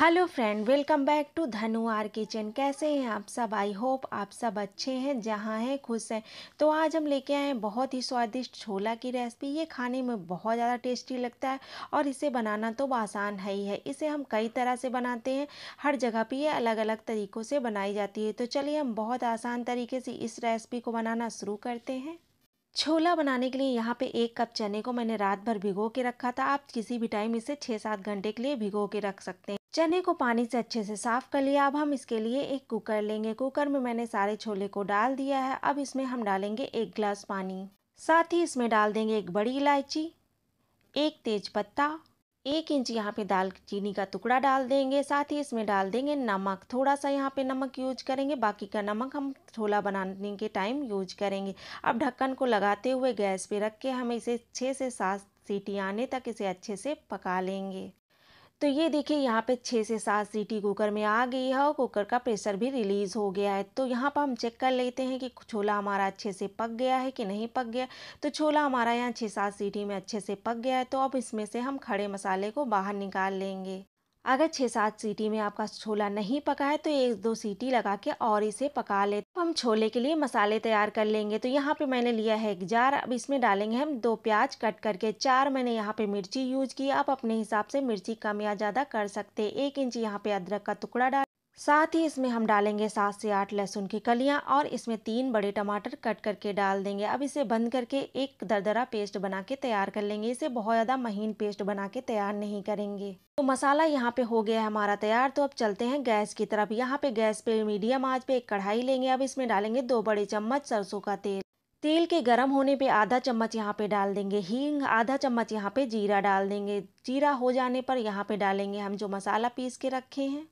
hello friend welcome back to Dhanu R kitchen कैसे हैं आप सब आई होप आप सब अच्छे हैं जहाँ हैं खुश हैं तो आज हम लेके आए हैं बहुत ही स्वादिष्ट छोला की रेसिपी ये खाने में बहुत ज़्यादा टेस्टी लगता है और इसे बनाना तो आसान है ही है इसे हम कई तरह से बनाते हैं हर जगह पे ये अलग अलग तरीक़ों से बनाई जाती है तो चलिए हम बहुत आसान तरीके से इस रेसिपी को बनाना शुरू करते हैं छोला बनाने के लिए यहाँ पे एक कप चने को मैंने रात भर भिगो के रखा था आप किसी भी टाइम इसे छः सात घंटे के लिए भिगो के रख सकते हैं चने को पानी से अच्छे से साफ़ कर लिया अब हम इसके लिए एक कुकर लेंगे कुकर में मैंने सारे छोले को डाल दिया है अब इसमें हम डालेंगे एक गिलास पानी साथ ही इसमें डाल देंगे एक बड़ी इलायची एक तेज पत्ता एक इंच यहाँ पे दाल चीनी का टुकड़ा डाल देंगे साथ ही इसमें डाल देंगे नमक थोड़ा सा यहाँ पे नमक यूज करेंगे बाकी का नमक हम छोला बनाने के टाइम यूज करेंगे अब ढक्कन को लगाते हुए गैस पे रख के हम इसे छः से सात सीटी आने तक इसे अच्छे से पका लेंगे तो ये देखिए यहाँ पे छः से सात सीटी कुकर में आ गई है और कुकर का प्रेशर भी रिलीज़ हो गया है तो यहाँ पर हम चेक कर लेते हैं कि छोला हमारा अच्छे से पक गया है कि नहीं पक गया तो छोला हमारा यहाँ छः सात सीटी में अच्छे से पक गया है तो अब इसमें से हम खड़े मसाले को बाहर निकाल लेंगे अगर छः सात सीटी में आपका छोला नहीं पका है तो एक दो सीटी लगा के और इसे पका ले हम छोले के लिए मसाले तैयार कर लेंगे तो यहाँ पे मैंने लिया है एक जार अब इसमें डालेंगे हम दो प्याज कट करके चार मैंने यहाँ पे मिर्ची यूज की आप अपने हिसाब से मिर्ची कम या ज़्यादा कर सकते एक इंच यहाँ पे अदरक का टुकड़ा डाल साथ ही इसमें हम डालेंगे सात से आठ लहसुन की कलियां और इसमें तीन बड़े टमाटर कट करके डाल देंगे अब इसे बंद करके एक दरदरा पेस्ट बना के तैयार कर लेंगे इसे बहुत ज़्यादा महीन पेस्ट बना के तैयार नहीं करेंगे तो मसाला यहाँ पे हो गया है हमारा तैयार तो अब चलते हैं गैस की तरफ यहाँ पे गैस पे मीडियम आँच पे एक कढ़ाई लेंगे अब इसमें डालेंगे दो बड़े चम्मच सरसों का तेल तेल के गरम होने पे आधा चम्मच यहाँ पे डाल देंगे हींग आधा चम्मच यहाँ पे जीरा डाल देंगे जीरा हो जाने पर यहाँ पे डालेंगे हम जो मसाला पीस के रखे हैं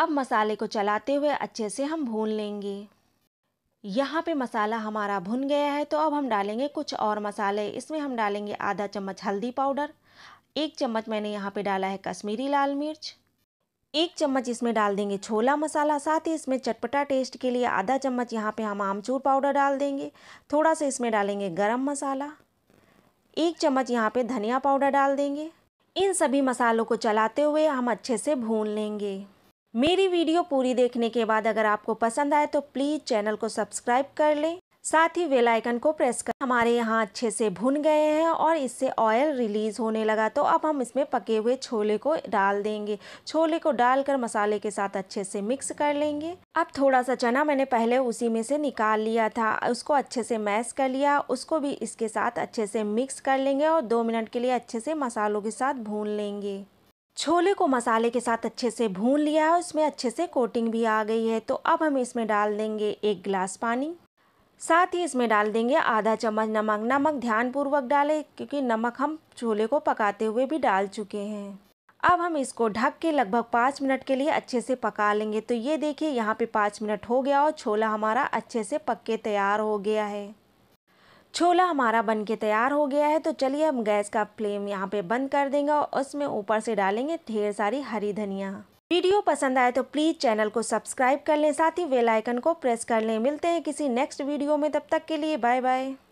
अब मसाले को चलाते हुए अच्छे से हम भून लेंगे यहाँ पे मसाला हमारा भुन गया है तो अब हम डालेंगे कुछ और मसाले इसमें हम डालेंगे आधा चम्मच हल्दी पाउडर एक चम्मच मैंने यहाँ पे डाला है कश्मीरी लाल मिर्च एक चम्मच इसमें डाल देंगे छोला मसाला साथ ही इसमें चटपटा टेस्ट के लिए आधा चम्मच यहाँ पे हम आमचूर पाउडर डाल देंगे थोड़ा सा इसमें डालेंगे गरम मसाला एक चम्मच यहाँ पे धनिया पाउडर डाल देंगे इन सभी मसालों को चलाते हुए हम अच्छे से भून लेंगे मेरी वीडियो पूरी देखने के बाद अगर आपको पसंद आए तो प्लीज़ चैनल को सब्सक्राइब कर लें साथ ही वेल आइकन को प्रेस कर हमारे यहाँ अच्छे से भुन गए हैं और इससे ऑयल रिलीज होने लगा तो अब हम इसमें पके हुए छोले को डाल देंगे छोले को डालकर मसाले के साथ अच्छे से मिक्स कर लेंगे अब थोड़ा सा चना मैंने पहले उसी में से निकाल लिया था उसको अच्छे से मैश कर लिया उसको भी इसके साथ अच्छे से मिक्स कर लेंगे और दो मिनट के लिए अच्छे से मसालों के साथ भून लेंगे छोले को मसाले के साथ अच्छे से भून लिया है इसमें अच्छे से कोटिंग भी आ गई है तो अब हम इसमें डाल देंगे एक गिलास पानी साथ ही इसमें डाल देंगे आधा चम्मच नमक नमक ध्यानपूर्वक डालें क्योंकि नमक हम छोले को पकाते हुए भी डाल चुके हैं अब हम इसको ढक के लगभग पाँच मिनट के लिए अच्छे से पका लेंगे तो ये देखिए यहाँ पे पाँच मिनट हो गया और छोला हमारा अच्छे से पक के तैयार हो गया है छोला हमारा बन के तैयार हो गया है तो चलिए हम गैस का फ्लेम यहाँ पे बंद कर देंगे और उसमें ऊपर से डालेंगे ढेर सारी हरी धनिया वीडियो पसंद आए तो प्लीज़ चैनल को सब्सक्राइब कर लें साथ ही वेल आइकन को प्रेस कर लें मिलते हैं किसी नेक्स्ट वीडियो में तब तक के लिए बाय बाय